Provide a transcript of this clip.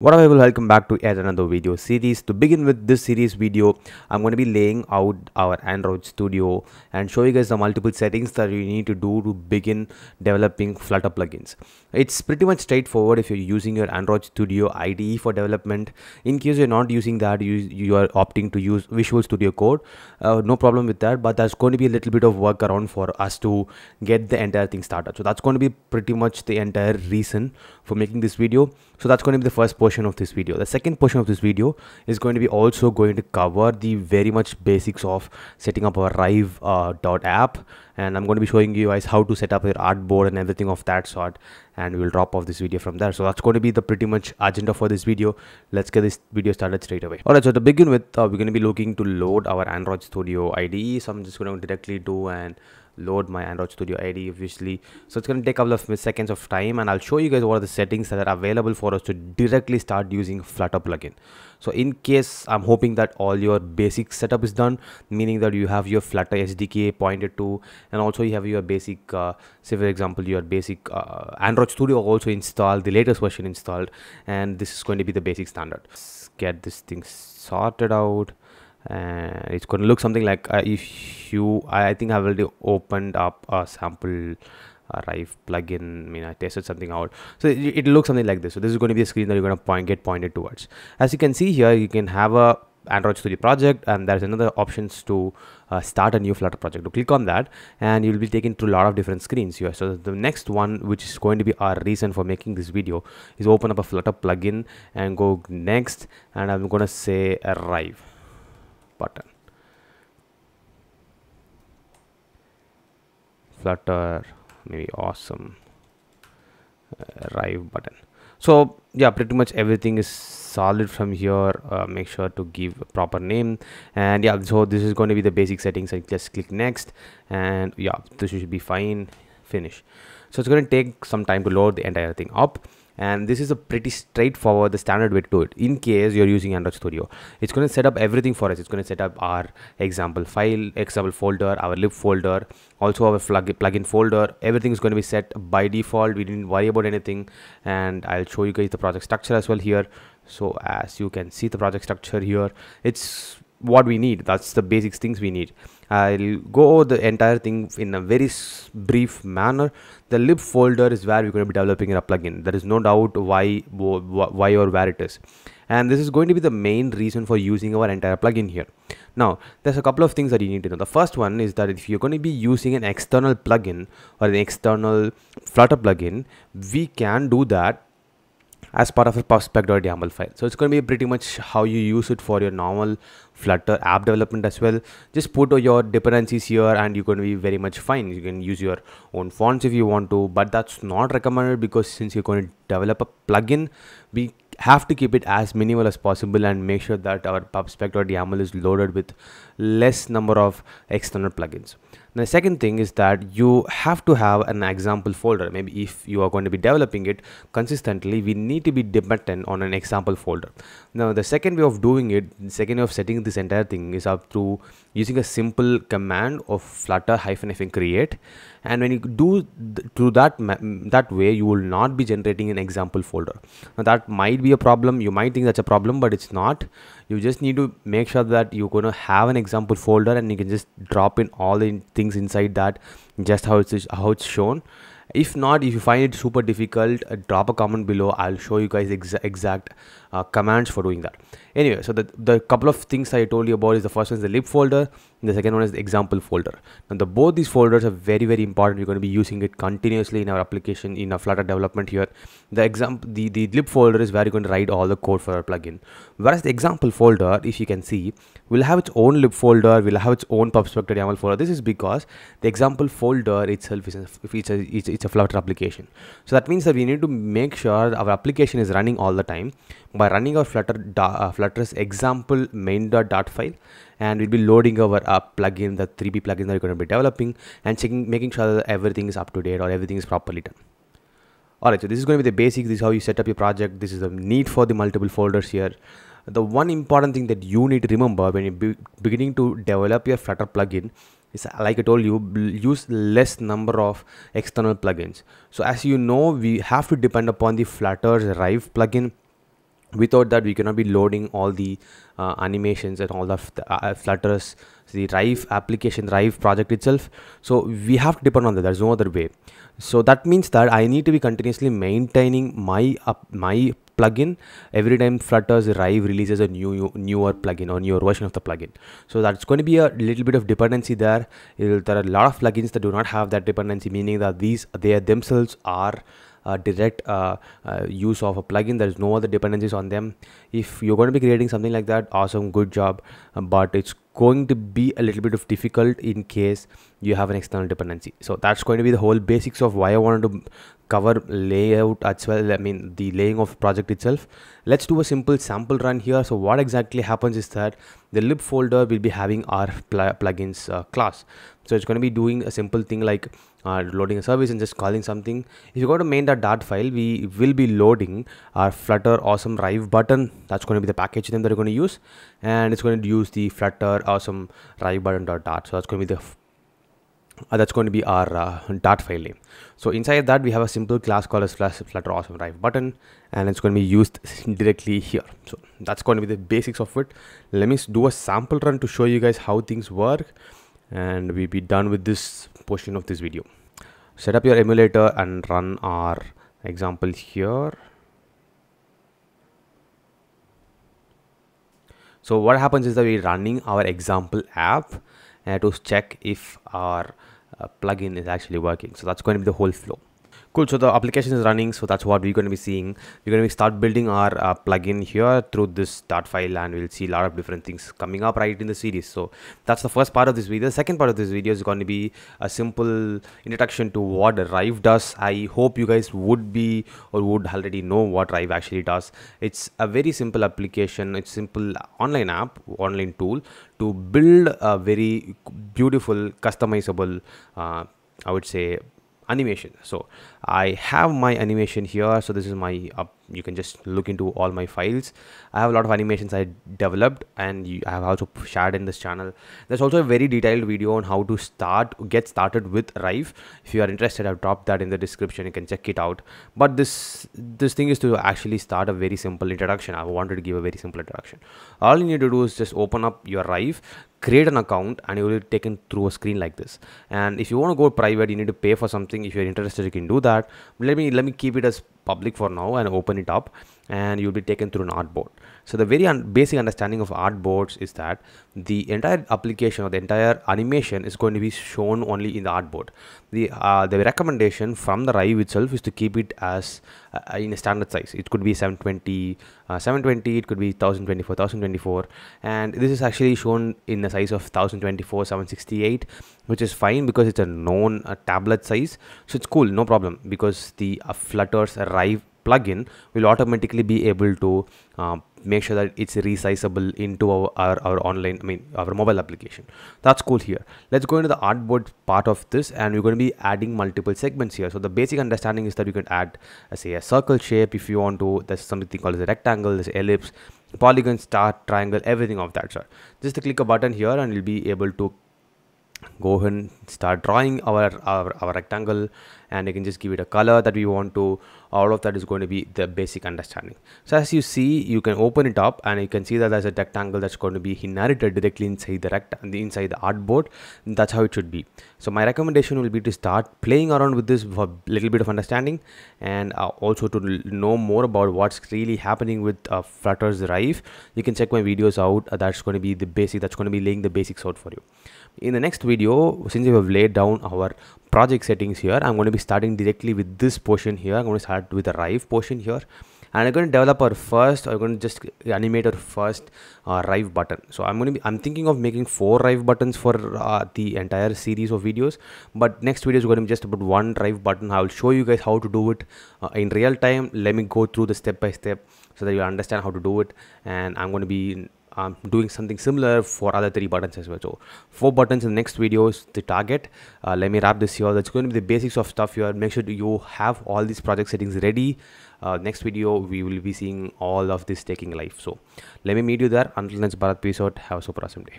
What up people welcome back to yet another video series. To begin with this series video I'm going to be laying out our Android studio and show you guys the multiple settings that you need to do to begin developing Flutter plugins. It's pretty much straightforward if you're using your Android studio IDE for development. In case you're not using that you, you are opting to use Visual Studio Code. Uh, no problem with that but there's going to be a little bit of work around for us to get the entire thing started. So that's going to be pretty much the entire reason for making this video so that's going to be the first portion of this video the second portion of this video is going to be also going to cover the very much basics of setting up our rive uh, app and i'm going to be showing you guys how to set up your artboard and everything of that sort and we'll drop off this video from there so that's going to be the pretty much agenda for this video let's get this video started straight away all right so to begin with uh, we're going to be looking to load our android studio ide so i'm just going to directly do an load my Android Studio ID obviously so it's gonna take a couple of seconds of time and I'll show you guys what are the settings that are available for us to directly start using Flutter plugin so in case I'm hoping that all your basic setup is done meaning that you have your Flutter SDK pointed to and also you have your basic uh, say for example your basic uh, Android Studio also installed the latest version installed and this is going to be the basic standard Let's get this thing sorted out and uh, it's going to look something like uh, if you I think I've already opened up a sample arrive plugin I mean I tested something out so it, it looks something like this so this is going to be a screen that you're going to point get pointed towards as you can see here you can have a Android Studio project and there's another options to uh, start a new Flutter project. To so click on that and you'll be taken to a lot of different screens here. So the next one which is going to be our reason for making this video is open up a Flutter plugin and go next and I'm going to say arrive button flutter maybe awesome uh, arrive button so yeah pretty much everything is solid from here uh, make sure to give a proper name and yeah so this is going to be the basic settings i just click next and yeah this should be fine finish so it's going to take some time to load the entire thing up and this is a pretty straightforward the standard way to do it in case you're using android studio it's going to set up everything for us it's going to set up our example file example folder our lib folder also our plugin folder everything is going to be set by default we didn't worry about anything and i'll show you guys the project structure as well here so as you can see the project structure here it's what we need that's the basic things we need I'll go over the entire thing in a very brief manner. The lib folder is where we're going to be developing a plugin. There is no doubt why, why or where it is. And this is going to be the main reason for using our entire plugin here. Now, there's a couple of things that you need to know. The first one is that if you're going to be using an external plugin or an external Flutter plugin, we can do that as part of a prospect.yaml file. So it's going to be pretty much how you use it for your normal Flutter app development as well. Just put your dependencies here and you're going to be very much fine. You can use your own fonts if you want to, but that's not recommended because since you're going to develop a plugin, we have to keep it as minimal as possible and make sure that our pubspec.yaml is loaded with less number of external plugins. Now, the second thing is that you have to have an example folder. Maybe if you are going to be developing it consistently, we need to be dependent on an example folder. Now, the second way of doing it, the second way of setting this entire thing is up through using a simple command of flutter-fn create and when you do th- through that that way you will not be generating an example folder now that might be a problem you might think that's a problem but it's not you just need to make sure that you're going to have an example folder and you can just drop in all the things inside that just how it's how it's shown if not if you find it super difficult uh, drop a comment below i'll show you guys exa exact uh, commands for doing that anyway so the, the couple of things i told you about is the first one is the lib folder the second one is the example folder now the both these folders are very very important we're going to be using it continuously in our application in our flutter development here the example the, the lib folder is where you're going to write all the code for our plugin whereas the example folder if you can see will have its own lib folder will have its own pubspec.yaml folder this is because the example folder itself is a, it's a, it's a it's a Flutter application. So that means that we need to make sure our application is running all the time by running our Flutter uh, Flutter's example main.dart file, and we'll be loading our uh, plugin, the 3B plugin that we're going to be developing, and checking, making sure that everything is up to date or everything is properly done. Alright, so this is going to be the basics. This is how you set up your project. This is the need for the multiple folders here the one important thing that you need to remember when you're be beginning to develop your flutter plugin it's uh, like I told you use less number of external plugins so as you know we have to depend upon the Flutter's Rive plugin without that we cannot be loading all the uh, animations and all of the uh, Flutter's the Rive application Rive project itself so we have to depend on that there's no other way so that means that I need to be continuously maintaining my uh, my plugin every time flutter's rive releases a new newer plugin or newer version of the plugin so that's going to be a little bit of dependency there It'll, there are a lot of plugins that do not have that dependency meaning that these they themselves are uh, direct uh, uh, use of a plugin there is no other dependencies on them if you're going to be creating something like that awesome good job but it's going to be a little bit of difficult in case you have an external dependency so that's going to be the whole basics of why i wanted to cover layout as well i mean the laying of project itself let's do a simple sample run here so what exactly happens is that the lib folder will be having our pl plugins uh, class so it's going to be doing a simple thing like uh, loading a service and just calling something if you go to main.dart file we will be loading our flutter awesome rive button that's going to be the package name that we're going to use and it's going to use the flutter awesome rive button dot so that's going to be the uh, that's going to be our uh, file name so inside that we have a simple class called as flash flutter awesome drive button and it's going to be used directly here so that's going to be the basics of it let me do a sample run to show you guys how things work and we'll be done with this portion of this video set up your emulator and run our example here so what happens is that we're running our example app uh, to check if our uh, plugin is actually working. So that's going to be the whole flow cool so the application is running so that's what we're going to be seeing we're going to start building our uh, plugin here through this start file and we'll see a lot of different things coming up right in the series so that's the first part of this video the second part of this video is going to be a simple introduction to what rive does i hope you guys would be or would already know what rive actually does it's a very simple application it's simple online app online tool to build a very beautiful customizable uh, i would say animation so i have my animation here so this is my uh, you can just look into all my files i have a lot of animations i developed and you, i have also shared in this channel there's also a very detailed video on how to start get started with rive if you are interested i've dropped that in the description you can check it out but this this thing is to actually start a very simple introduction i wanted to give a very simple introduction all you need to do is just open up your rive create an account and you will be taken through a screen like this and if you want to go private you need to pay for something if you're interested you can do that let me let me keep it as public for now and open it up and you'll be taken through an artboard. So the very un basic understanding of artboards is that the entire application or the entire animation is going to be shown only in the artboard. The uh, the recommendation from the Rive itself is to keep it as uh, in a standard size. It could be 720, uh, 720. It could be 1024, 1024, and this is actually shown in the size of 1024, 768, which is fine because it's a known uh, tablet size. So it's cool, no problem because the uh, Flutter's drive plugin will automatically be able to uh, make sure that it's resizable into our, our, our, online i mean our mobile application that's cool here let's go into the artboard part of this and we're going to be adding multiple segments here so the basic understanding is that you can add say a circle shape if you want to there's something called as a rectangle this ellipse polygon star triangle everything of that sort just click a button here and you'll be able to go ahead and start drawing our, our, our rectangle and you can just give it a color that we want to all of that is going to be the basic understanding so as you see you can open it up and you can see that there's a rectangle that's going to be inherited directly inside the rect inside the artboard that's how it should be so my recommendation will be to start playing around with this for a little bit of understanding and uh, also to know more about what's really happening with uh, flutter's drive you can check my videos out uh, that's going to be the basic that's going to be laying the basics out for you in the next video video since we have laid down our project settings here i'm going to be starting directly with this portion here i'm going to start with the rive portion here and i'm going to develop our first i'm going to just animate our first uh, rive button so i'm going to be i'm thinking of making four rive buttons for uh, the entire series of videos but next video is going to be just about one rive button i will show you guys how to do it uh, in real time let me go through the step by step so that you understand how to do it and i'm going to be I'm doing something similar for other three buttons as well. So four buttons in the next video is the target. Uh, let me wrap this here. That's going to be the basics of stuff here. Make sure you have all these project settings ready. Uh, next video, we will be seeing all of this taking life. So let me meet you there. Until next Bharat, peace out. Have a super awesome day.